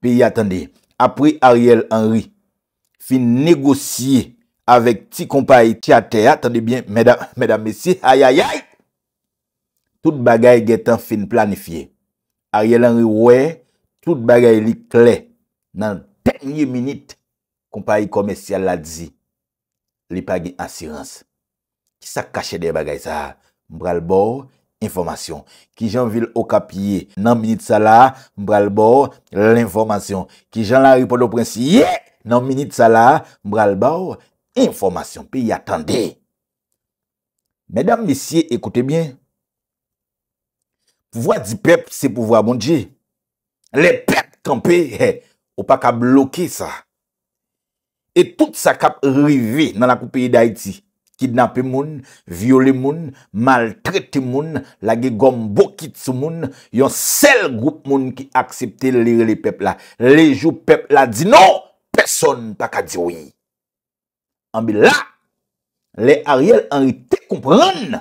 Pe yi atende, apri Ariel Henry fin negosye avèk ti kompayi ti atea, atende bien, mèdam messi, ayayay! Tout bagay getan fin planifiye. Ariel Henry wè, tout bagay li kle nan tenye minute kompayi komesyal la di, li pagi ansirans. Ki sa kache de bagay sa? Mbralbor, mbralbor. Informasyon, ki jan vil o kap ye, nan minit sa la, mbral bò, l'informasyon, ki jan la ripodo prensi, ye, nan minit sa la, mbral bò, informasyon, pi yatande. Medan misye, ekoute bien, pouvoi di pep se pouvoi abondje, le pep kampe, ou pa ka bloke sa, e tout sa kap rive nan akou peyi da iti. Kidnape moun, viole moun, mal trete moun, lage gom bokit sou moun, yon sel goup moun ki aksepte lir le pep la. Le jou pep la di nou, person pa ka di woy. Ambe la, le ariel anri te kompran,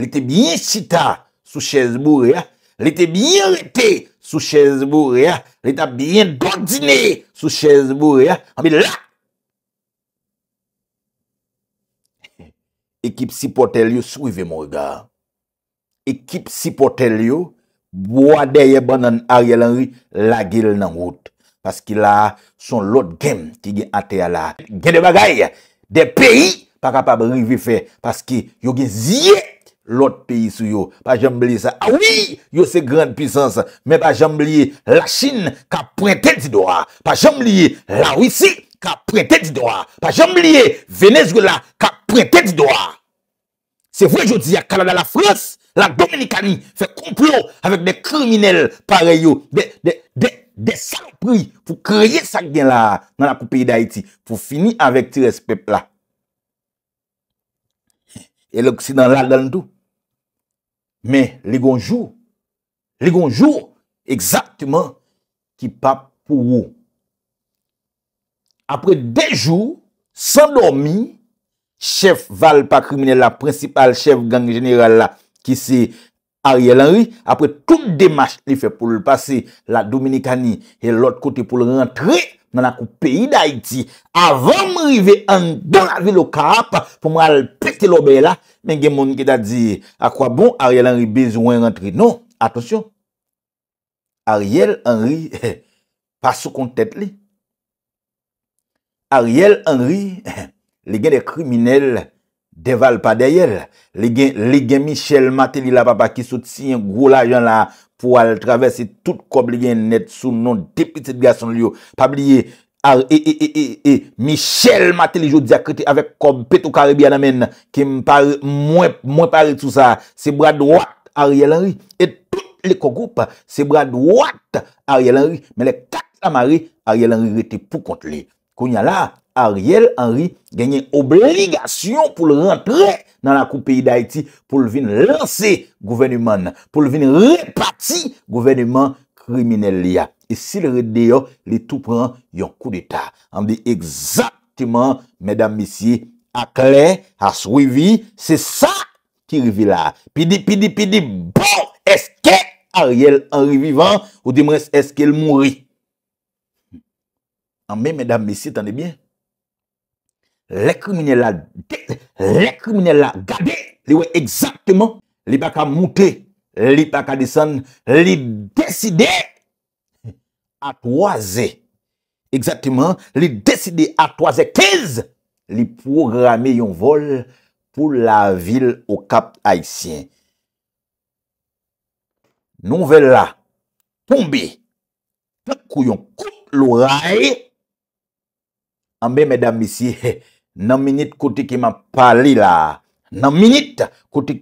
le te bie chita sou chèz bour ya, le te bie rete sou chèz bour ya, le ta bie bandine sou chèz bour ya, ambe la. Ekip sipotel yo swive mou igar. Ekip sipotel yo, bwa deye banan ari lan ri, la gil nan wot. Pas ki la, son lot gem ki gen ate a la. Gen de bagay, de peyi, pa kapab rinvi fe, pas ki yo gen ziye lot peyi sou yo. Pa jambli sa, awi, ah yo se grande pisans, men pa jambli la chine ka pointen si doa. Pa jambli la wisi, ka prete di doa, pa jamblie venezuela, ka prete di doa. Se vwe jodi a Kanada la Frans, la Dominikani fe kouplo avèk de kriminel pareyo, de sang pri, pou kreye sang gen la nan akou peyi da iti, pou fini avèk ti respep la. E l'Oksidan la dandou. Me, li gonjou, li gonjou, exaktman, ki pap pou wou. apre dejou, san dormi, chef Valpa Kriminella, principal chef gang general la, ki se Ariel Henry, apre tout demache li fe pou l'passe la Dominikani, e l'ot kote pou l'rentre nan ak ou peyi d'Haïti, avan m rive an do la vilou karap, pou m al pete l'obè la, men gen moun ki da di, akwa bon Ariel Henry bezwen rentre. Non, atonsyon, Ariel Henry, pa sou kontet li, Ariel Henry, le gen de kriminelle, deval pa dayel. Le gen Michel Matelilapapa ki sot si yon gwo la jan la pou al travesse tout kob le gen net sou non depite de Gasonlio. Pabliye, Michel Matelijo diakriti avek kob Peto Karibianamen ki mwen pare sou sa. Se bradouat Ariel Henry et tout le kogoup se bradouat Ariel Henry. Mele kat la mari Ariel Henry rete pou kont li. Koun ya la, Ariel Henry genye obligasyon pou l rentre nan la koupei d'Haïti pou l vin lansè gouverneman, pou l vin repati gouverneman kriminelle li ya. E sil re deyo, li tou pran yon kou d'Etat. An dey exaktiman, mèdame missi, aklen, as revi, se sa ki revi la. Pi di pi di pi di, bon, eske Ariel Henry vivan ou dimres eske l mouri. Amè, mèdame, mèsi, t'anè bè? Lè kou mè nè la gade, li wè exaktèman, li baka moutè, li baka disan, li deside atwaze, exaktèman, li deside atwaze kez, li programe yon vol pou la vil ou kap aisyen. Nouvel la, pou mbe, pou kou yon kout lora e, Ambe, mèdam misi, nan minit kote ke map pale la, nan minit kote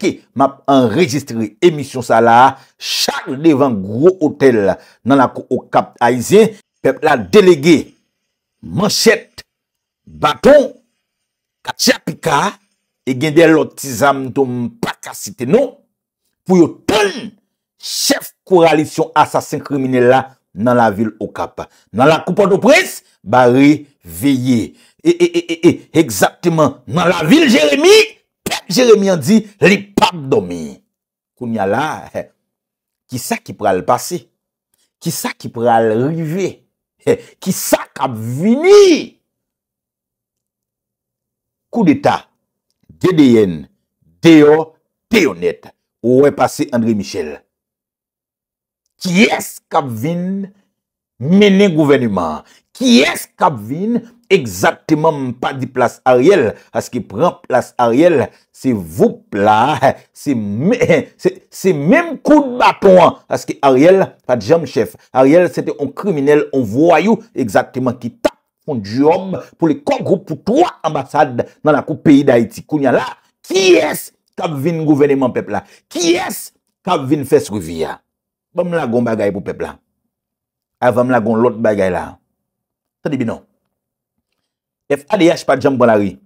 ke map enregistre emisyon sa la, chak devan gro hotel nan la kou okap aize, pep la delege, manchet, baton, katia pika, e gende lotizam to mpaka site nou, pou yo ton chef koralisyon asasin krimine la mpaka. nan la vil Okap. Nan la koupa do pres, ba re veye. E, e, e, e, e, egzapte man nan la vil Jeremie, pep Jeremie an di, li pad do mi. Kounya la, ki sa ki pra l'pase? Ki sa ki pra l'rive? Ki sa kap vini? Kou de ta, gede yen, deyo, deyonet, ou repase André Michel. Ki es Kapvin menen gouvernement? Ki es Kapvin ekzakteman mpa di plas Ariel? As ki pren plas Ariel, se vop la, se menm kou dbato an. As ki Ariel pa djam chef. Ariel se te on kriminel, on voyou ekzakteman ki ta kondi om pou le kongrou pou 3 ambasade nan akou peyi da Haiti. Kou nyan la, ki es Kapvin gouvernement pepla? Ki es Kapvin fes reviya? Va m lagon bagay pou pepla. A va m lagon lot bagay la. Sade binon. F ade yas pa djam bonari.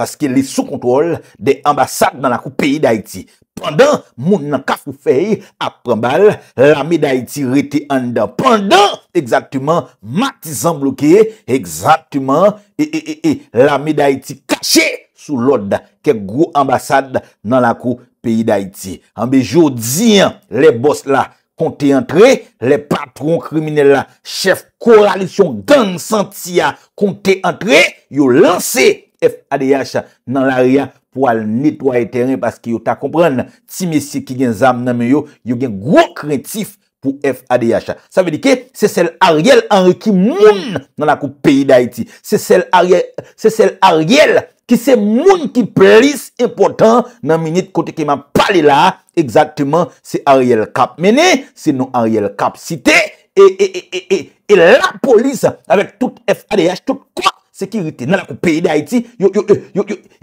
Paske li sou kontrol de ambasad nan laku peyi da iti. Pendan moun nan kafu fey aprembal, lami da iti rete anda. Pendan, eksaktouman, matizan blokye, eksaktouman, e, e, e, e, lami da iti kache sou lod. Kèk gro ambasad nan laku peyi. peyi d'Haïti. Ambe jo diyan le boss la, konte entre, le patron kriminelle la, chef koralisyon, dan senti ya, konte entre, yo lansè FADH nan l'aria pou al netoye teren paske yo ta kompren, ti mesi ki gen zam nan men yo, yo gen gro kretif pou FADH. Sa ve di ke, se sel ariel anre ki moun nan la kou peyi d'Haïti. Se sel ariel anre ki moun ki se moun ki plis impotant nan minit kote ki ma pale la, ekzaktiman se Ariel Kap mene, se nou Ariel Kap site, e, e, e, e la polis avek tout FADH, tout kwa sekirite nan la kou peyi de Haiti,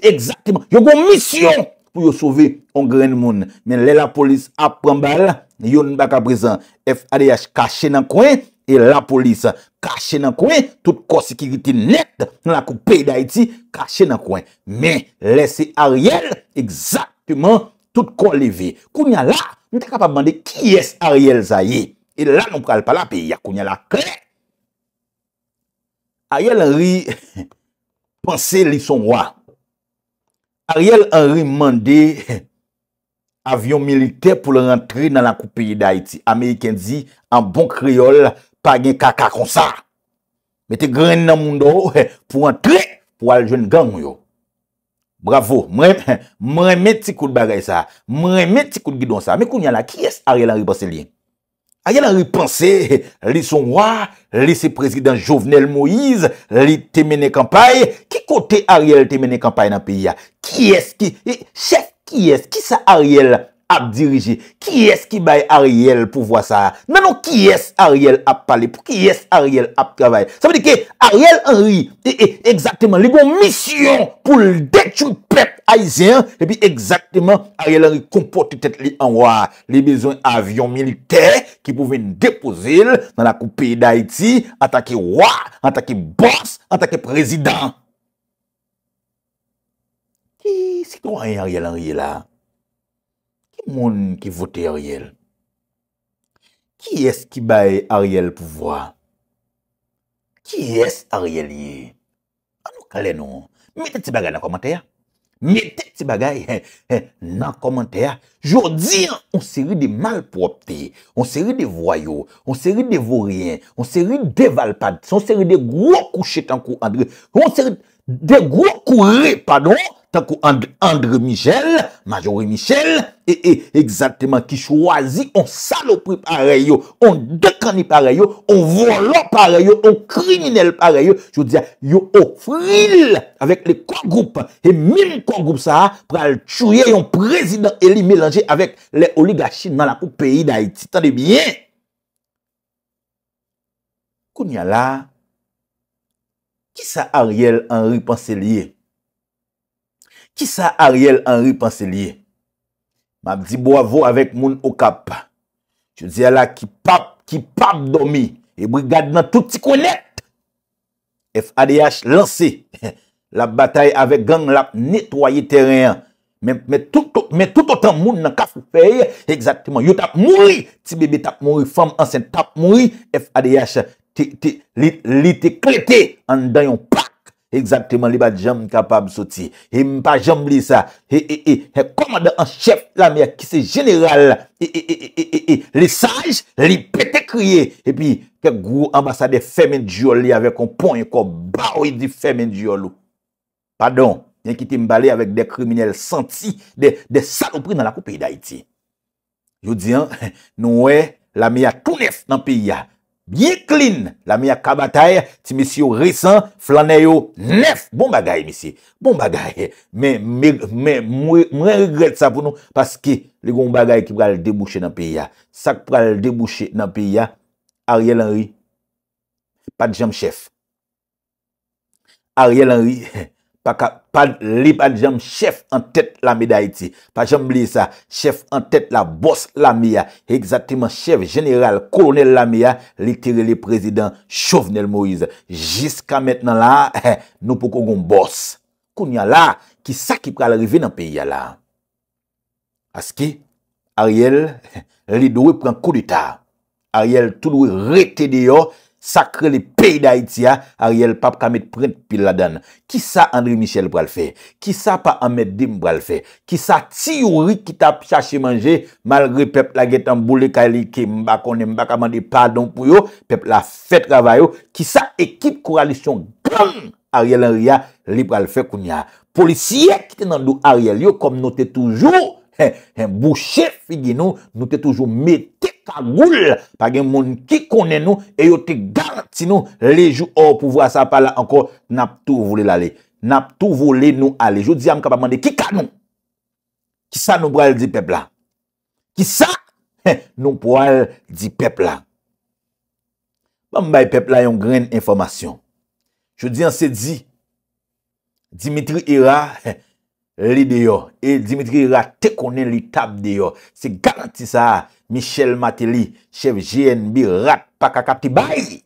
ekzaktiman, yo goun misyon pou yo sove ongren moun, men le la polis ap prambal, yon bak a prizan FADH kache nan kwen, E la polis kache nan kwen, tout kon sikiriti net nan la koupei da iti, kache nan kwen. Men, lese Ariel exaktman tout kon leve. Kounya la, nou te kapab mande ki es Ariel za ye? E la nou kal pala pe ya kounya la kwen. Ariel enri panse lisonwa. Ariel enri mande avyon milite pou le rentri nan la koupei da iti. Ameriken di, an bon kriol, Pa gen kaka kon sa. Mette gren nan moun do, pou an tre, pou al jen gang yo. Bravo, mre mette sikout bagay sa. Mre mette sikout gidon sa. Mekoun yala, ki es Ariel an ripanse li? Ariel an ripanse, li son waa, li se prezident Jovenel Moïse, li temene kampay, ki kote Ariel temene kampay nan piya? Ki es, ki, e, che, ki es, ki sa Ariel? ap dirije. Ki es ki baye Ariel pou vwa sa? Menon ki es Ariel ap pale pou ki es Ariel ap kravaye? Sa mwen deke Ariel Henry e e, egzakteman, le gwen misyon pou l dek choun pep aizyen e bi egzakteman Ariel Henry kompote tet li anwa. Li bezon avyon milite ki pouven depoze l nan akou peyi da iti, anta ki wwa, anta ki bors, anta ki prezident. Ki si kwa an Ariel Henry la? moun ki votè Ariel. Ki es ki baye Ariel pou vwa? Ki es Ariel yè? Anou kalè nou? Metè t'si bagay nan komantè ya? Metè t'si bagay nan komantè ya? Jou di, on seri de malpropè, on seri de voyo, on seri de vorien, on seri de valpad, on seri de gro kouchè tankou andre, on seri de De grou kou repadon, tan kou André Michel, Majore Michel, e e, ekzanteman ki chwazi on salopri pare yo, on dekani pare yo, on volo pare yo, on kriminel pare yo, jwou diya, yo ofril, avek le kongroupe, e mim kongroupe sa, pral chouye yon prezident eli melange avek le oligachine nan la kou peyi naiti, tan de bie. Koun ya la, Ki sa Ariel Henry Panselier? Ki sa Ariel Henry Panselier? Mabdi bo avou avèk moun okap. Je di ala ki pap, ki pap domi. E brigade nan touti kwenet. FADH lansi. La batay avèk gang lap netwaye teren. Mè toutotan moun nan kafou fèye. Eksatman, yo tap mouri. Ti bebe tap mouri, fam ansen tap mouri. FADH lansi. Li te klete an dan yon pak Eksakteman li ba jom n kapab soti E mpa jom li sa E, e, e, e komanda an chef la mi Ki se general E le sage li pete kriye E pi ke grou ambasade Femen diol li ave konpon Yon konbawi di femen diol Padon, yon ki te mbale Avèk de kriminel senti De salopri nan la koupi d'Aiti Yo diyan, nou wè La mi a tou nef nan piya Biye klin la miya kabatay ti misi yo resan, flanè yo nef, bon bagay misi. Bon bagay, men mwen regret sa pou nou, paski le goun bagay ki pral debouche nan piya. Sak pral debouche nan piya, Ariel Henry, pa di jam chef. Ariel Henry, pa li pa di janm chef an tèt la me da iti, pa janm li sa, chef an tèt la, bos lami ya, ekzatiman chef general, kolonel lami ya, li tire li prezident, chovnel Moïse, jiska metnan la, nou pou kogon bos, koun ya la, ki sa ki pral rive nan peyi ya la, aski, Ariel, li do we pran kou di ta, Ariel, tou do we rete di yo, Sakre li pey da iti ya, a riel pap kamet prenk pil la dan. Ki sa André Michel bral fe? Ki sa pa Ahmed Dim bral fe? Ki sa ti yori ki tap chache manje, malgre pep la getan boule ka li ke mbakon e mbakaman de padon pou yo, pep la fet ravayo, ki sa ekip kuralisyon, BAM! A riel an ria, li bral fe koun ya. Polisye ki tenan do a riel yo, kom nou te toujou, bou chef fi di nou, nou te toujou met, sa roule, page moun ki konen nou, e yo te garanti nou, lejou ou pou vwa sa pala anko, nap tou vole lale, nap tou vole nou ale, jo di am kapamande, ki ka nou, ki sa nou bral di pepla, ki sa nou bral di pepla, pambay pepla yon gren informasyon, jo di an se di, Dimitri Ira, li deyo, e Dimitri Ira te konen li tab deyo, se garanti sa a, Michel Matili, chef GNB, rat, pakaka, ptibay!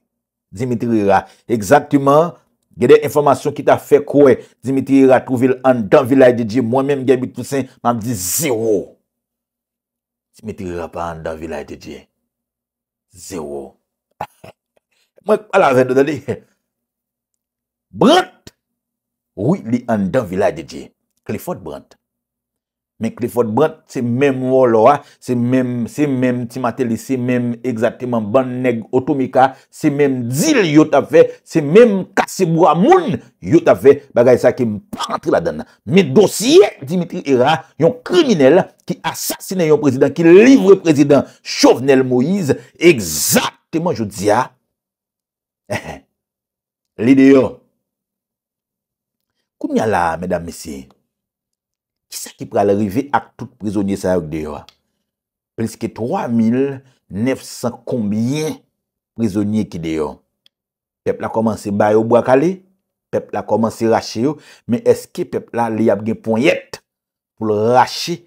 Zimitri Rira, exactyman, gade informasyon ki ta fe kowe, Zimitri Rira, kouvil andan vilay de dje, mwen menm gen bitousen, manm di, zero! Zimitri Rira pa andan vilay de dje, zero! Mwen, ala vende do de li, Brant, wili andan vilay de dje, kli fote Brant, Men Klefot Brand, se menm wolo a, se menm, se menm Timateli, se menm egzatman ban neg otomika, se menm Dzil Yotafè, se menm Kasebou Amoun Yotafè, bagay sa ki mpantri la dana. Men dosye Dimitri Hira, yon kriminel ki asasine yon prezident, ki livre prezident Chauvenel Moïse, egzatman Joudzia. Ehe, eh, lideyo. Koumya la, medam mesi? Ki sa ki pral rive ak tout prizonye e, e, e, sa yo ki deyo? Pliske 3900 kombien prizonye ki deyo? Pepl a komanse bayo wakale? Pepl a komanse rache yo? Men eske pepl a liyab gen ponyet? Poul rache?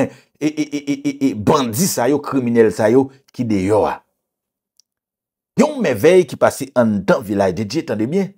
E bandi sa yo, kriminele sa yo ki deyo? Yon me vey ki pase an dan vilay de diye, tan de miye?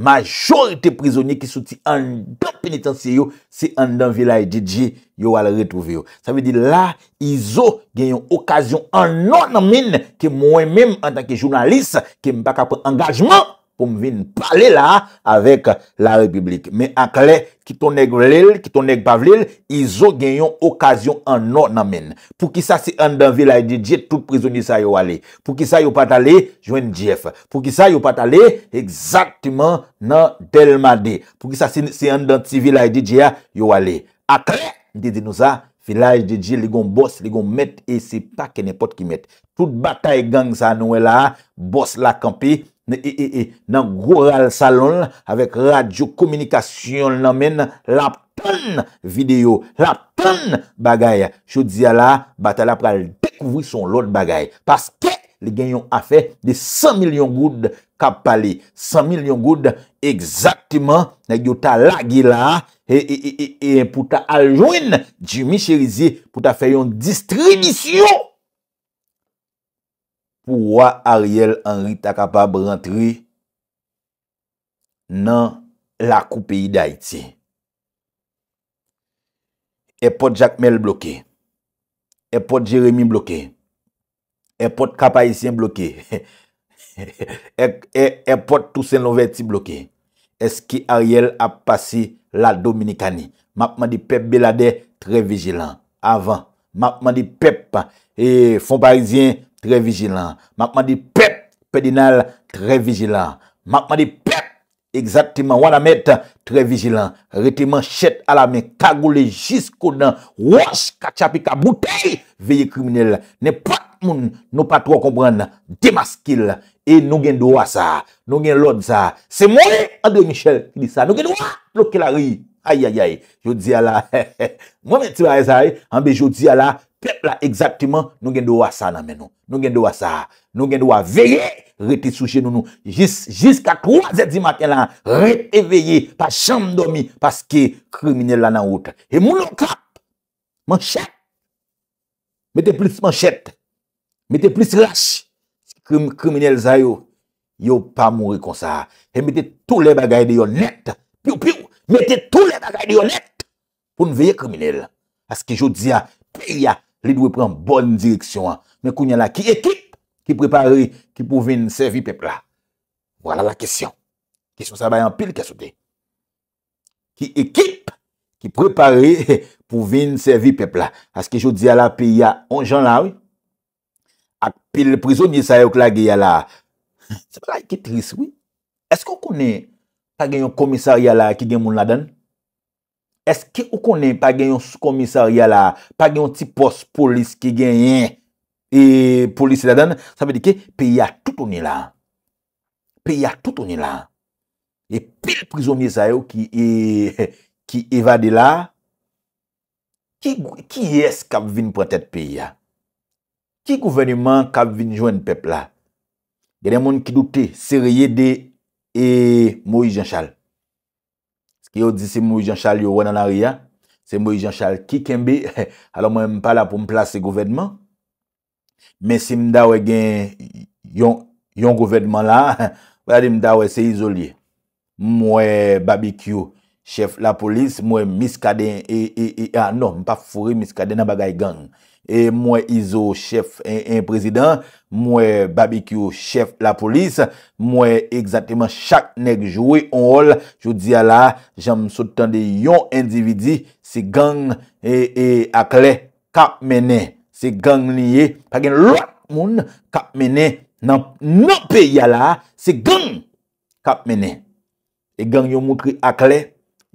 majore te prizonye ki soti an dan penitansye yo, se an dan vila e didji yo wale retouve yo. Sa ve di la, izo gen yon okasyon an non amin, ke mwen menm an tanke jounalist, ke m baka pen angajman, konm vin pale la avèk la republik. Men akre, ki tonèk lèl, ki tonèk pavlèl, i zo genyon okasyon anò nan men. Pou ki sa se an dan vilay di dje, tout prizounisa yo wale. Pou ki sa yo patale, jwen jef. Pou ki sa yo patale, eksaktman nan tel madè. Pou ki sa se an dan si vilay di dje, yo wale. Akre, di di nou sa, vilay di dje, li gon bòs, li gon met, e se pa kenè pot ki met. Tout batay gang sa anò wè e la, bòs la kampi, E, e, e, nan gwo ral salon avèk radyo komunikasyon nan men la tan videyo, la tan bagay. Chou diya la, batal apre al dekouvri son lot bagay. Paske, le gen yon afè de 100 milyon goud kap pale. 100 milyon goud, egzaktiman, nan yon ta lagi la, e pou ta aljouen jimi cherizi, pou ta fè yon distridisyon. Ouwa Ariel Henry ta kapab rentri nan la koupeyi da iti? E pot Jacques Mel bloke? E pot Jérémy bloke? E pot Kapaissien bloke? E pot Toussaint Louverti bloke? Eski Ariel ap pasi la Dominikani? Mapman di Pep Belade, tre vigilant, avan. Mapman di Pep, eh, fon parizien, fon parizien, Trè vijilant. Makman di pep, pedinal, trè vijilant. Makman di pep, exactement, wana met, trè vijilant. Reti man chet ala men, kagoule, jisko nan, wans, kachapi, kaboute, veye kriminelle. Nè pat moun, nou pat wakombran, demaskil. E nou gen dowa sa, nou gen lod sa. Se moun, André Michel, ki di sa. Nou gen dowa, lò ke la ri. Ay, ay, ay, yo di ala, he, he. Moun men ti wazay, e eh? anbe yo di ala, pep la egzaktiman nou gen do a sa nan men nou. Nou gen do a sa. Nou gen do a veye reti souche nou nou. Jiska koum a zedzi maten lan, reti veye pa chanm do mi paske krimine la nan wote. E mounon kap, manchet. Mete plis manchet. Mete plis rash. Si kriminele zayou, yow pa mouni konsa. E mete tou le bagay de yon net. Piw piw. Mete tou le bagay de yon net. Un veye kriminele. Aske joudzia, piya. Li dwe pren bon direksyon an. Men kou nye la ki ekip ki prepare ki pou vin sevi pepla. Wala la kesyon. Kesyon sa bayan pil kesote. Ki ekip ki prepare ki pou vin sevi pepla. Aske joudi ala pi ya on jan la wè. Ak pil prizonye sa yowk la ge yala. Sebe la ekitris wè. Eske ou kone kage yon komisari yala ki gen moun la dene? Eske ou konen pa gen yon sou komisaryal la, pa gen yon ti pos polis ki gen yon e, polis ladan, sa pe di ke pe ya toutouni la. Pe ya toutouni la. E pil prizouni sa yo e, ki evade la. Ki es kap vin prated pe ya? Ki kouveniman kap vin jwen pepla? Genen moun ki doute, serye de e, Moïse Jean Chal. Ki yo di si mou ijan chal yo wè nan ari ya, se mou ijan chal ki kembe, alo mwen mpa la pou mplase gouverdman. Men si mda we gen yon gouverdman la, wè di mda we se izolye. Mwen babikyo, chef la polis, mwen miskaden, ee, ee, ee, anon, mpa furi miskaden nan bagay gang. E mwen izo chef en e, prezident Mwen babikyo chef la polis Mwen egzateman chak nek jowe onol Jou di ala, jan msoutan de yon endividi Se gang e, e akle kap mene Se gang liye, pagen lwak moun Kap mene, nan noupe yala Se gang kap mene E gang yon moutri akle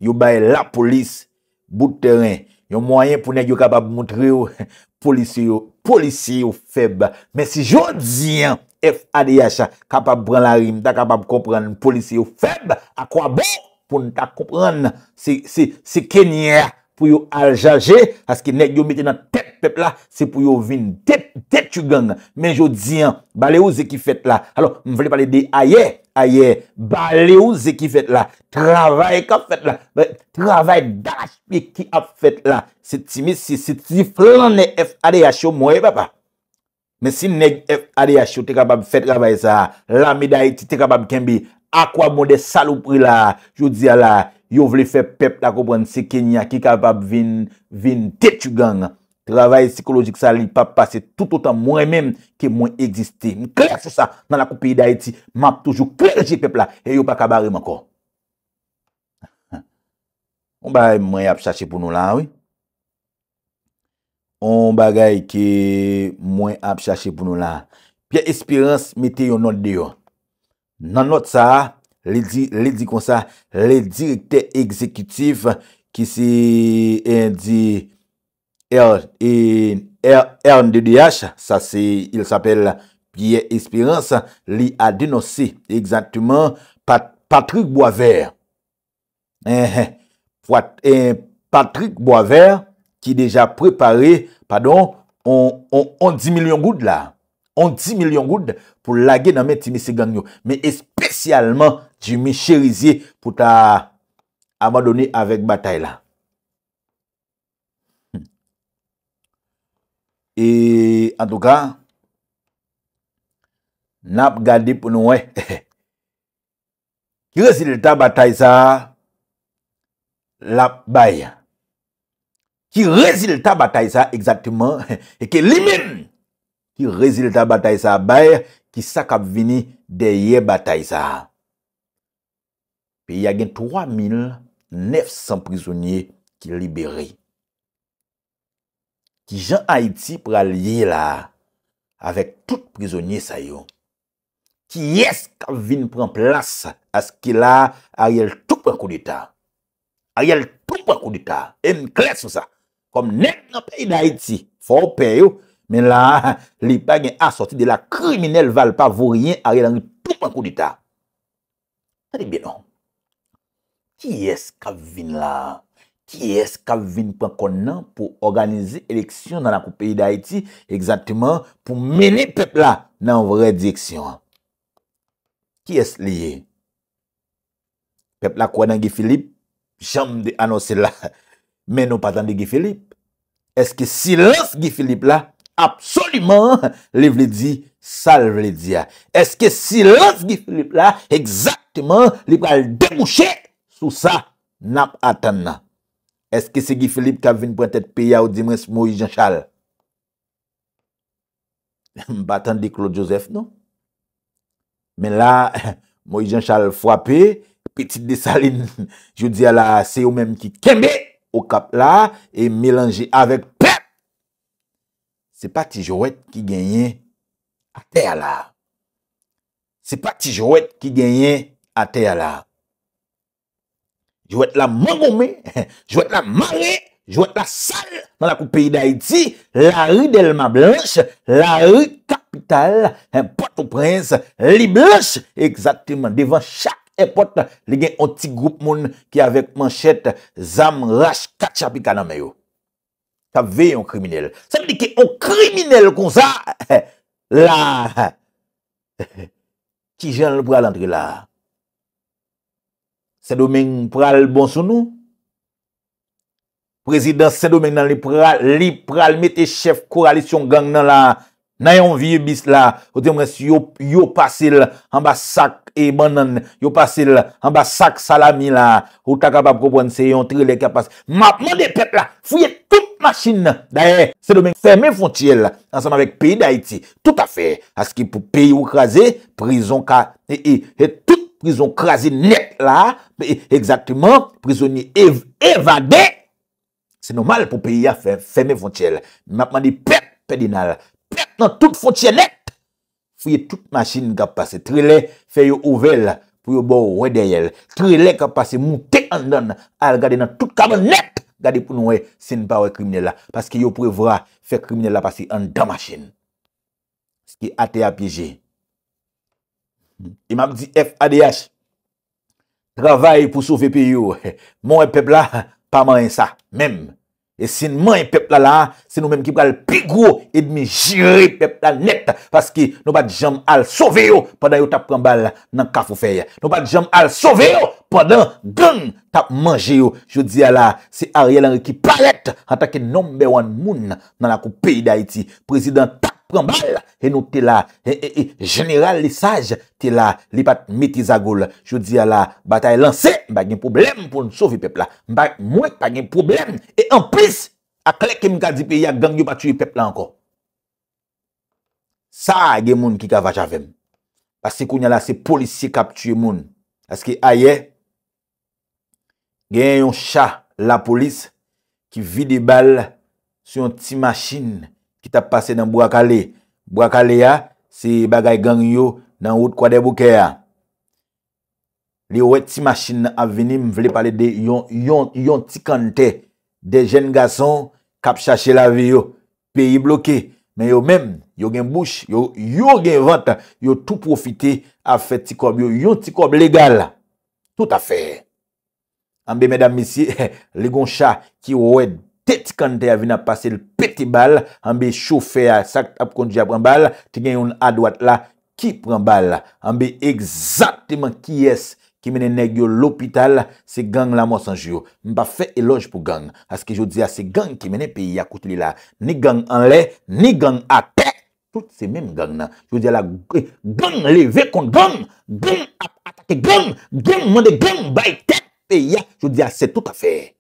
Yon bay la polis bout teren Yon mwoyen pou nek yo kapab mwotre yo Polisye yo, polisye yo feb Men si jod ziyan FADH kapab bran la rim Ta kapab kompran polisye yo feb A kwa bon pou nou ta kompran Se kenye pou yo aljaje Aske nek yo meti nan tet pepla Se pou yo vin tet, tet tu gang Men jod ziyan, bale ou zekifet la Alo, mweli pale de aye Aye, ba le ouze ki fet la, travay ka fet la, travay dalaspe ki ap fet la, se ti mi si, se ti flan ne FADH ou mwoye papa. Me si ne FADH ou te kapab fet rabay sa, la miday ti te kapab kenbi, akwa mwode salupri la, jou diya la, yo vle fe pep la koubran se Kenya ki kapab vin, vin tetu ganga. Travay psikolojik sa li pa pase tout an mwen mèm ke mwen egziste. Mwen klef sou sa nan la koupi idayeti. Mwap toujou klef jipepla. E yo pa kabare mwen kon. On bagay mwen ap chache pou nou la, wè. On bagay ke mwen ap chache pou nou la. Pye espirans mwen te yon not deyo. Nan not sa, le di kon sa, le direkte ekzekutif ki se endi R2DH sa se, il sapele Pierre Espérance, li a denosé exaktouman Patrick Boisvert eh, eh, eh, Patrick Boisvert ki deja preparé pardon, on di milyon goud la on di milyon goud pou lage nan men tini se gangyo men espesyalman di men cherizye pou ta amadone avèk batay la E an tou ka, nap gadi pou nou e, ki rezilita batay sa, lap bay. Ki rezilita batay sa, ekzatman, e ke limen. Ki rezilita batay sa bay, ki sakap vini deye batay sa. Pe yagen 3,900 prizounye ki liberi. Ki jan Haïti pralye la avèk tout prizonye sa yo. Ki yè skav vin pran plas as ki la a rèl tout pran kou dita. A rèl tout pran kou dita. En kles msa. Kom net nan pey nan Haïti. Fòr pe yo. Men la, li pa gen asoti de la kriminelle valpa vò rèl a rèl an ki tout pran kou dita. An li benon. Ki yè skav vin la Ki es Kavvin Pankon nan pou organize eleksyon nan akou peyi da Haiti Eksatman pou meni pepla nan vre diksyon Ki es liye? Pepla kwa nan Gifilip? Jam de anose la Men nou patan de Gifilip? Eske silans Gifilip la? Absoliman li vle di sal vle di ya Eske silans Gifilip la? Eksatman li pwale demouche sou sa nap atan nan Eske segi Filip ka vin prentet pe ya ou dimres Moijan Chal? Batan de Claude Joseph non? Men la, Moijan Chal fwape, Petit de Saline, Jou di ala se ou menm ki kembe, Ou kap la, E melange avek pep! Se pa ti jowet ki genyen, Ate ala! Se pa ti jowet ki genyen, Ate ala! Jouèt la Mangome, jouèt la Marè, jouèt la Sal, nan lakou peyi d'Haïti, la rue d'Elma Blanche, la rue Kapital, Port-au-Prince, Li Blanche, ekzatèman, devan chak epote, le gen yon ti group moun ki avek manchet Zam, Rash, Katcha, Bikanamèyo. Kab vey yon kriminelle. Sè di ki yon kriminelle kon sa, la, ki jen le bralantri la. Sè domèng pral bon sou nou? Prezident sè domèng nan li pral Li pral metè chèf koralisyon gang nan la Nan yon vie bis la Ote mwen yon pasil An ba sak e ban nan Yon pasil an ba sak salami la Ota kapap propon se yon tri lèk kapas Matman de pep la Fouye tout machin nan Sè domèng fermè fontiel Dansan avèk peyi d'Haïti Tout afè Aski pou peyi ukraze Prison ka Et tout Prison krasi net la, Exactement, Prisoni evade, Se nomal pou peyi a feme fonchel, Matman di pek pedi nal, Pek nan tout fonchel net, Foye tout machin gap pase, Trele, fe yo ouvel, Pre yo bo wede yel, Trele gap pase, moutek an dan, Al gade nan tout kabel net, Gade pou noue sin pawe krimine la, Paske yo prevra, Fek krimine la pasi an dan machin, Ski ate apije. Iman di F.A.D.H Travay pou souve pi yo Mon e pepla, pa man yon sa Mem, e sin man e pepla la Se nou men ki pral pi gro Edmi jire pepla net Paske nou bat jom al souve yo Pendan yo tap prambal nan kaf ou feye Nou bat jom al souve yo Pendan gen tap manje yo Je di ala, se Ariel Henry ki palet Hatake nombe wan moun Nan la kou peyi da iti Prezident ta Pren bal, e nou te la, e, e, e, general li saj, te la, li pat meti zagol. Jou di ala, batay lanse, mba gen problem pou nou sovi pepla. Mba mwenk pa gen problem, e en pis, a klek kem gadi pe ya gangyo pa tue pepla anko. Sa gen moun ki kava chavem. Pase koun yala se polisye kap tue moun. Pase ki aye, gen yon chah la polis ki vide bal sou yon ti machin. Ki ta pase nan Bouakale. Bouakale ya, se bagay gang yo nan wot kwa de bouke ya. Li wè ti masin avini mvle pale de yon yon ti kante de jen gason kap chache la vi yo. Pè yi bloke. Men yo mèm, yo gen bouch, yo gen vant, yo tout profite a fè ti kob yo. Yon ti kob legal. Tout a fè. Ambe mèdam misi, le goncha ki wèd Tet kante a vina pase l peti bal, ambi choufe a sak ap kondi a pran bal, te gen yon adwat la, ki pran bal, ambi egzatman ki es ki mene negyo l opital, se gang la monsanjyo. Mpa fe elonj pou gang, aske jo dize a se gang ki mene pe ya kout li la, ni gang anle, ni gang ate, tout se mem gang nan. Jo dize la, gang le ve kond gang, gang ap atake gang, gang mende gang bayte, pe ya, jo dize a se tout a fe.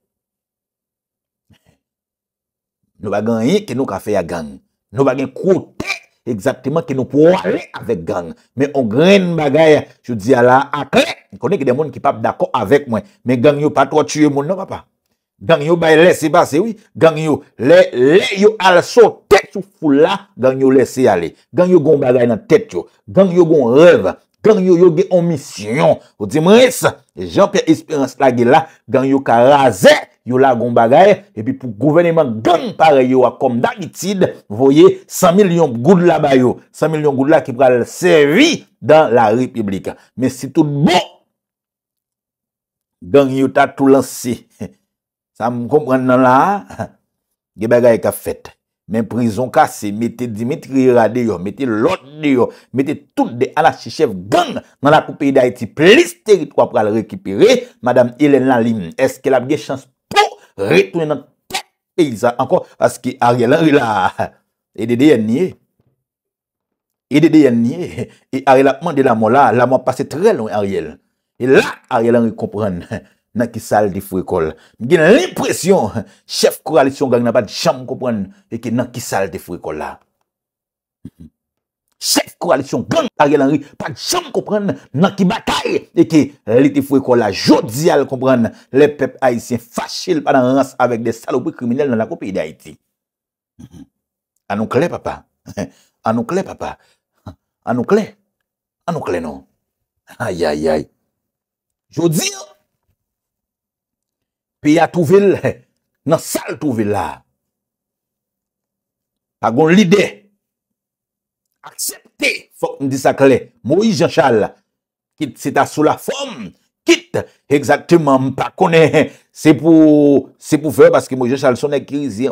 Nou bagan yi ki nou ka fe ya gang Nou bagan kote Eksaktiman ki nou pou wale avek gang Me ogren bagay Chou di ala akle Konen ki demoun ki pap dako avek mwen Me gang yu patwa chou yu moun nan papa Gang yu bay lese basi wii Gang yu le le yu ala sou te Chou fula gang yu lese yale Gang yu gon bagay nan tet yo Gang yu gon rev Gang yu yu ge omisyon Ou di mwese Jean Pierre Experience la gila Gang yu ka raze yo la goun bagay, epi pou gouveniment goun pare yo a kom da itid, voye 100 milyon goud la bayo, 100 milyon goud la ki pral servi dan la republika. Men si tout bo, goun yo ta tout lansi. Sa moun kompren nan la, ge bagay ka fet. Men prison kase, mette Dimitri Radiyo, mette Lodiyo, mette tout de Anachichev goun, nan la koupi da iti, plist te ki pral rekipire, Madame Hélène Lalim, eske la bge chans pou, Ritwen nan pey sa anko aske Ariel anri la. E dede yen nye. E dede yen nye. E Ariel apman de la mou la. La mou ap pase tre lon Ariel. E la Ariel anri kompren. Nan ki sal di fwe kol. Gen l'impresyon. Chef korelisyon gang nan pati chan m kompren. E ki nan ki sal di fwe kol la. Chef koalisyon gand a gelan ri. Pat chan kompren nan ki batay. E ki liti fwe kwa la jodzi al kompren. Le pep Haitien fachil pa nan rase. Avek de salopi kriminelle nan la kopi de Haiti. Anoukle papa. Anoukle papa. Anoukle. Anoukle nou. Ay ay ay. Jodzi. Pi a touvil. Nan sal touvil la. A gon lidey. aksepte, fok m dis akle, mou i jan chal, kit, se ta sou la fom, kit, ekzaktouman, m pa kone, se pou, se pou fe, paske mou i jan chal, son ek krizi,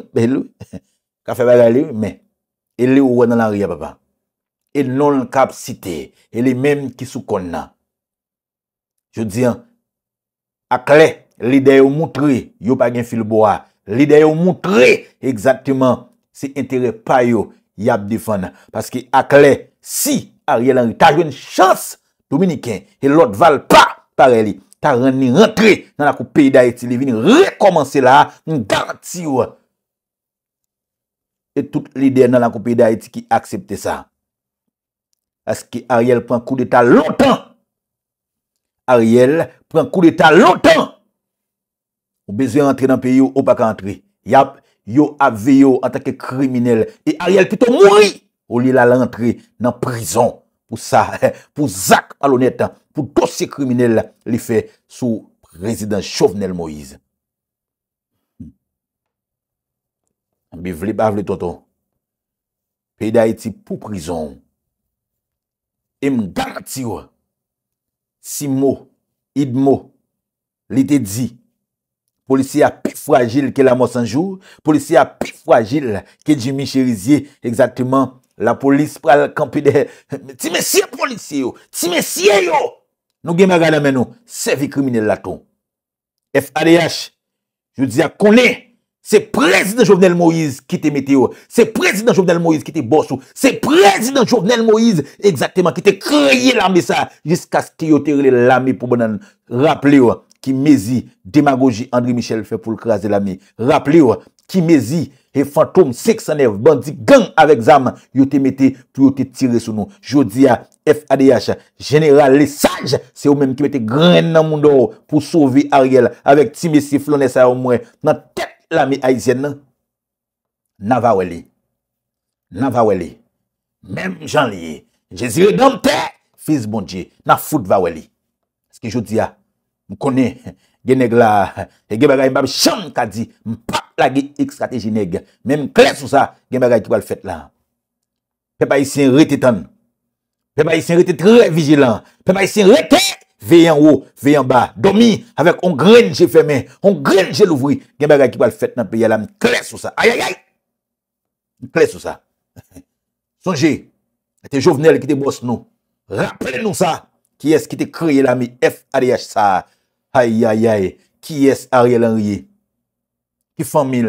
kafe ba la li, e li ou wè nan la ria, papa, e non kap site, e li menm ki sou konna, jo diyan, akle, lide yo moutri, yo pa gen filboa, lide yo moutri, ekzaktouman, se entere pa yo, Yap difon. Paske akle si Ariel Henry. Ta jwen chans dominiken. E lot val pa pareli. Ta ren ni rentre nan lakou peyi da eti. Li vin rekomansi la. N garant si yo. E tout lidè nan lakou peyi da eti ki aksepte sa. Aske Ariel pren kou de ta lontan. Ariel pren kou de ta lontan. Ou beze rentre nan peyi yo ou pa ka rentre. Yap. Yo aveyo atake kriminel E Ariel pito mwoy O li la lan entre nan prizon Pou sa, pou zak alonet Pou dosye kriminel li fe Sou prezident Chauvenel Moïse hmm. Be vle bavle tonto Pedayeti pou prizon E m garati w Si mo Id mo Li te di Polisiya pi fragil ke la mos anjou. Polisiya pi fragil ke Jimmy Cherizier. Eksaktyman, la polis pral kampi de... Ti mesye polisi yo. Ti mesye yo. Nou gen me gada men nou. Sevi krimine lato. FADH. Je dize a konen. Se prezident Jovenel Moïse ki te mete yo. Se prezident Jovenel Moïse ki te bosou. Se prezident Jovenel Moïse. Eksaktyman, ki te kreye lami sa. Jiska skyo terele lami pou bonan rap li yo. Se prezident Jovenel Moïse. Ki mezi demagoji André Michel fè pou l'kras de l'ami. Rappele yo, ki mezi e fantoum 609 bandi gang ave examen, yo te mette pou yo te tire sou nou. Jou di ya FADH, General Lesage, se ou men ki mette gren nan moun do ou pou souvi Ariel avek ti mesi flonè sa ou mwen nan tèt l'ami aizyen nan. Nan va wè li. Nan va wè li. Mem jan liye. Je zire dan te. Fiz bon diye, nan fout va wè li. Ski jou di ya. M konè, genèk la, te genbe gaya mbap chan mkadi, m pap la ge ek strateji neg, men m kle sou sa, genbe gaya ki wale fet lan. Pe pa yi sen rete tan, pe pa yi sen rete tre vigilant, pe pa yi sen rete, ve yon wou, ve yon ba, domi, avek on grenje femen, on grenje louvri, genbe gaya ki wale fet lan, pe ya la m kle sou sa. Ayayay, m kle sou sa. Sonje, ete jovenel ki te bos nou, rappele nou sa, ki es ki te kreye lami F.A.D.H.S.A. Ay, ay, ay, ki es a rye lan rye, ki fan mil,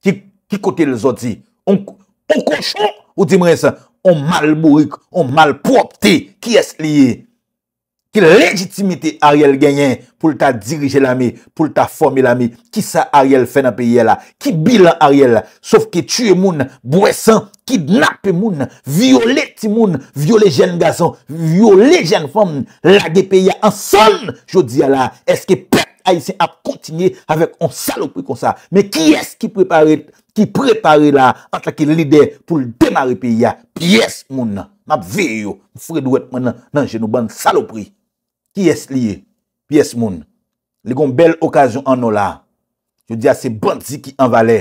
ki kote l zoti, ou di mwen sa, ou mal mourik, ou mal propte, ki es liye. Ki lejitimite Ariel genyen pou lta dirije lami, pou lta formi lami. Ki sa Ariel fè nan peye la? Ki bilan Ariel? Sof ki tue moun, bwesan, kidnap moun, viole ti moun, viole jen gason, viole jen fom, lage peye an son. Jodi a la, eske pep a yise ap kontine avèk an salopri kon sa. Me ki es ki prepare la an takil lide pou l demare peye la? Pyes moun, map veyo, mou fredou et mwen nan jenou ban salopri. Ki es liye? Ki es moun? Li kon bel okasyon an nou la. Yo diya se bandzi ki anvale.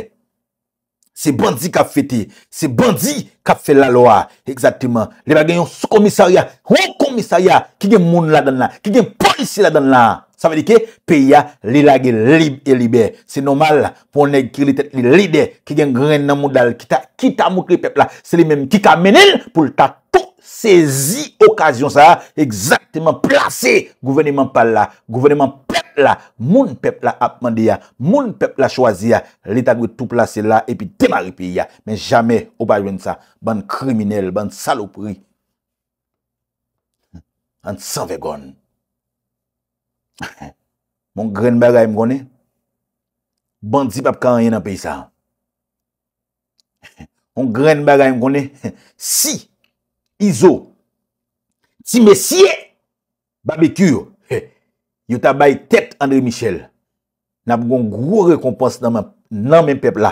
Se bandzi ka fete. Se bandzi ka fela lo a. Eksatiman. Li bagen yon sou komisarya. Wou komisarya. Ki gen moun la den la. Ki gen polisi la den la. Sa vadi ke? Pe ya li la gen libe e libe. Se nomal. Ponen ki li tet li libe. Ki gen gren nan moudal. Ki ta mou kri pepla. Se li menm. Ki ka menil pou lta. Sezi okasyon sa Exactement plase Gouvenement pal la Gouvenement pep la Moun pep la apmande ya Moun pep la chwazi ya L'etat wè tou plase la E pi temari pi ya Men jamè Opa jwen sa Ban kriminel Ban salopri An save gon Mon gren bagay mgon Ban zip apkan yon api sa Mon gren bagay mgon Si Izo, si mesye, babekur, yotabay tet Andre Michel, nap gong gro rekompons nan men pep la,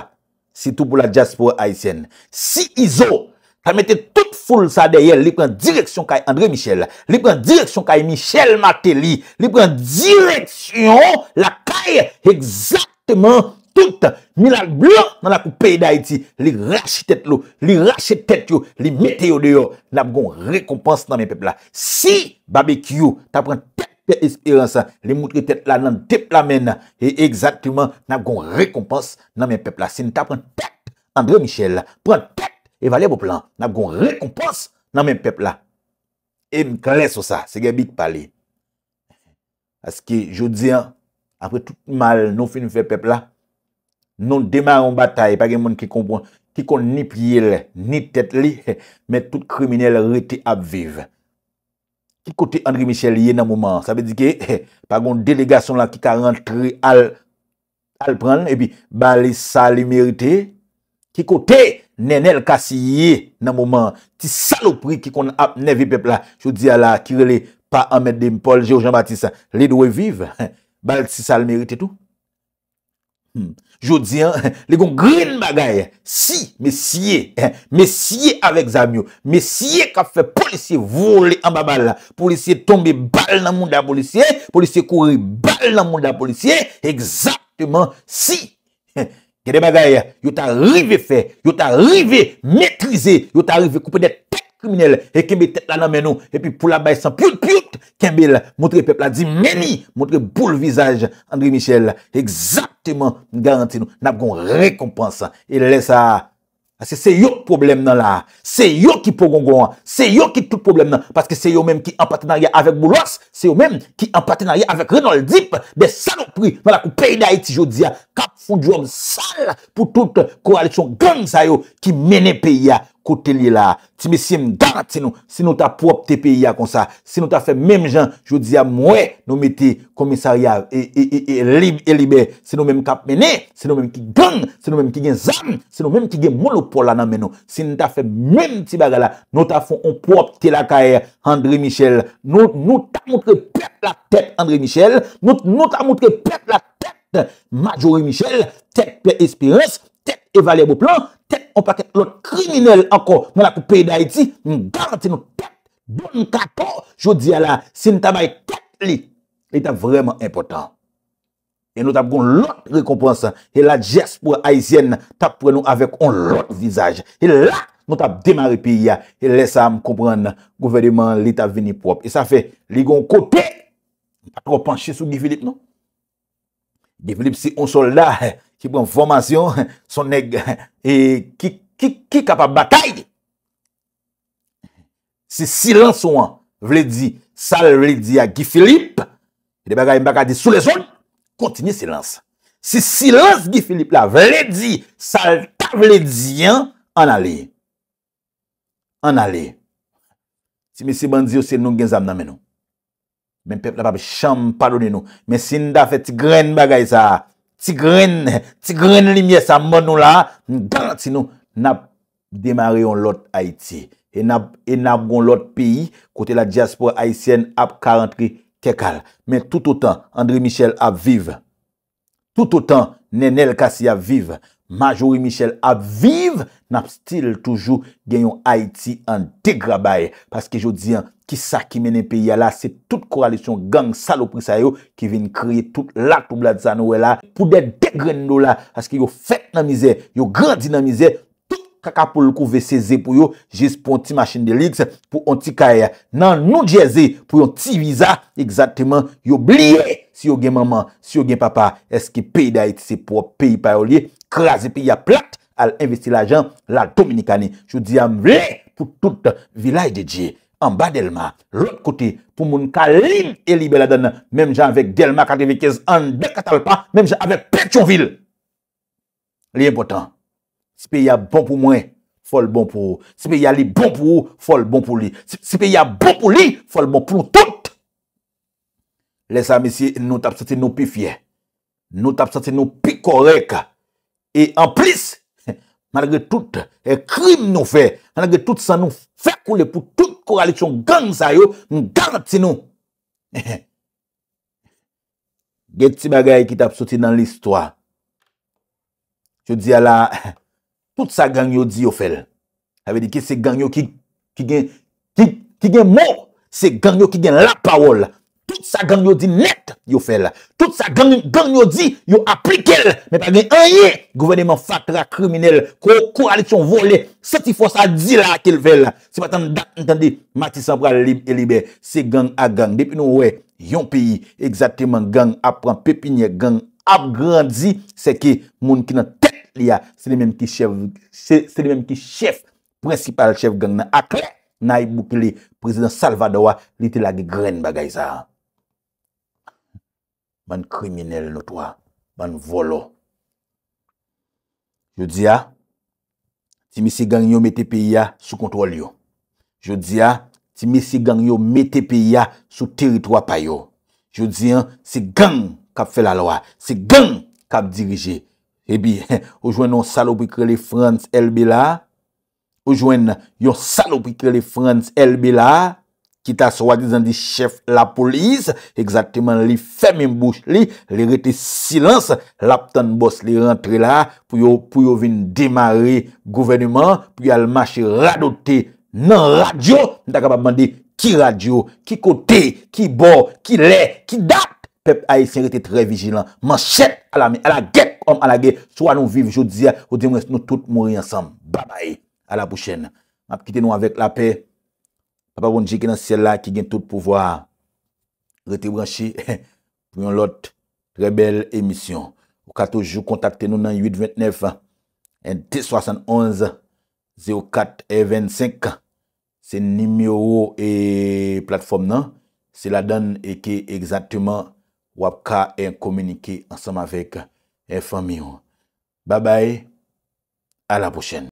si tou pou la diaspora aisen. Si Izo, ka mette tout foul sa deyel, li pren direksyon kay Andre Michel, li pren direksyon kay Michel Martelly, li pren direksyon la kaye egzatman Sout, mi lal blan nan la kou peyda iti, li rachetet lo, li rachetet yo, li meteyo de yo, nan mgon rekompanse nan men pepla. Si, babek yo, ta pran pek pek espiransa, li moutri tet la nan tep la men, e ekzaktouman nan mgon rekompanse nan men pepla. Se ni ta pran pek, Andre Michel, pran pek, e valer bo plan, nan mgon rekompanse nan men pepla. E mkren so sa, se gebi ki pali. Non demar an batay pa gen moun ki konpon Ki kon nip yil, nip tet li Me tout kriminele rete ap vive Ki kote André Michel yi nan mouman Sa be dike, pa goun delegasyon la ki ka rentre al Al pran, ebi, ba li sa li merite Ki kote, nenel kasi yi nan mouman Ti salopri ki kon ap nevi pepla Chou di ala, ki rele pa Amed Dempol, Jeo Jean-Baptiste Li dwe vive, ba li sa li merite tou Hmm. Jou diyan, le gon grin bagay, si, mesye, mesye avèk zamyon, mesye ka fè polisye vòle ambabal, polisye tombe bal nan moun da polisye, polisye kore bal nan moun da polisye, egzatman si. Kede bagay, yo ta rive fè, yo ta rive mètrize, yo ta rive koupèdèt. kriminel, e kembe tet la nan menou, e pi pou la bay san, piout, piout, kembe la, montre pep la, di meni, montre bou l'vizaj, André Michel, exaktement, garanti nou, nap gon rekompanse, e lè sa, aske se yo problem nan la, se yo ki pogon gon, se yo ki tout problem nan, paske se yo menm ki en patenarye avèk Moulos, se yo menm ki en patenarye avèk Renold Dipp, be sanopri, mè la kou pey da iti jodi ya, kap foudjoum sal, pou tout koalisyon gen sa yo, ki menè pey ya, Kote li la, ti me si m gant si nou, si nou ta pou ap te pe ya kon sa, si nou ta fe mèm jan, jou di ya mwè, nou me ti komisaryav, e, e, e, e libe, e libe, si nou mèm kap mène, si nou mèm ki gen, si nou mèm ki gen zan, si nou mèm ki gen moun ou pou la nan mè nou, si nou ta fe mèm ti bagala, nou ta fon ou pou ap te la kaer, André Michel, nou ta moutre pep la tep André Michel, nou ta moutre pep la tep Majore Michel, tep Per Espirance, tep Evalier Boplant, On pa ke lot kriminel anko nan la koupei da iti. M garanti nou pep. Bon kapo. Jodi ala sin tabay pep li. E ta vreman impotant. E nou tab goun lot rekompransan. E la jespo aizyen tap pre nou avèk on lot vizaj. E la nou tab demari pi ya. E lesa m kompran govèdiman li ta vini prop. E sa fe li goun kote. A repanchi sou Gifilip nou. Gifilip si on solda he. Ki pou yon fomasyon, son neg, e ki kapap bakay. Si silans ou an, vle di, sal vle di a Gifilip, ki e de bagay mbakadi sou le zon, kontini silans. Si silans Gifilip la, vle di, sal ta vle di an, an ale. An ale. Si mi si bandi ou se nou gen zam namen nou, men pep la pap chanm padounen nou, men sin da fet gren bagay sa a, Tsigren, tsigren li mye sa mwen nou la, nan ap demare yon lot Haitie. E nan ap yon e lot peyi, kote la diaspora Haitienne ap 43 kekal. Men tout otan, André Michel ap vive. Tout otan, Nenel Kassi ap vive. Majori Michel a vive Nap stil toujou gen yon Haiti An degrabae Paske jo diyan, kisa ki menen peyi ya la Se tout koralisyon gang salopri sa yo Ki ven kreye tout lak tou blad zanou we la Pou den degren nou la Aske yo fet nan mize, yo gran dinan mize Tout kaka pou lukou ve seze pou yo Jis pou yon ti machin de liks Pou yon ti kaya, nan nou jeze Pou yon ti viza, egzateman Yo bliye si yo gen maman Si yo gen papa, eski peyi de Haiti Se pou yon peyi pa yo liye krasi pi ya plat al investi la jan la Dominika ni. Jou di yam li pou tout vilay de dje, an ba Delma, lout kote, pou moun kalin e libe la dana, menm jan avek Delma kade vekez an de Katalpa, menm jan avek Pekchonvil. Liye botan, si pi ya bon pou mwen, fol bon pou ou, si pi ya li bon pou ou, fol bon pou li, si pi ya bon pou li, fol bon pou tout. Les amis si nou tap sate nou pi fye, nou tap sate nou pi korek, E an plis, malage tout, e krim nou fe, malage tout sa nou fe koule pou tout koralityon gang sa yo, m garap se nou. Get ti bagay ki tap soti nan listwa. Chou di ala, tout sa gang yo di yo fel. Avedi ki se gang yo ki gen, ki gen mou, se gang yo ki gen la pawol. sa gang yo di net yo fel. Tout sa gang yo di yo aplike el. Mwen pa gen anye, gouvernement fatra kriminel, kou alit yon vole, seti fos a di la akil fel. Se patan dat, entendi, mati sa pralib e libe, se gang a gang. Depi nou we, yon peyi, ekzatirman gang apren, pepi nye gang ap grandzi, se ki moun ki nan tek li ya, se li men ki chef, se li men ki chef prensipal chef gang nan akle, na yi bouke li, prezident Salvador li te la ge gren bagay sa. man kriminele notwa, man volo. Yo di ya, si misi gang yo metepi ya, sou kontrol yo. Yo di ya, si misi gang yo metepi ya, sou teritwa payo. Yo di ya, si gang kap fe la loa, si gang kap dirije. Ebi, oujwen nou salopikrele France Elbila, oujwen nou salopikrele France Elbila, ki ta swa di zan di chef la polis, egzatiman li femen bouch li, li rete silans, lap tan bos li rentre la, pou yo vin demare gouvennman, pou yo almache radote nan radyo, ni ta kapab bandi ki radyo, ki kote, ki bor, ki le, ki dat, pep ay si rete tre vijilan, man chet, ala mi, ala get, om ala get, swa nou viv, ou di mwes nou tout mwori ansam, baba e, ala pou chen, map kite nou avek la pe, A pa bon diye ki nan sel la ki gen tout pouvoi rete branchi pou yon lot rebelle emisyon. Ou ka toujou kontakte nou nan 829 NT71-0425. Se nimyo ou e platform nan. Se la dan e ki egzatouman wap ka en komunike ansanm avek en fami ou. Ba bay, a la pochene.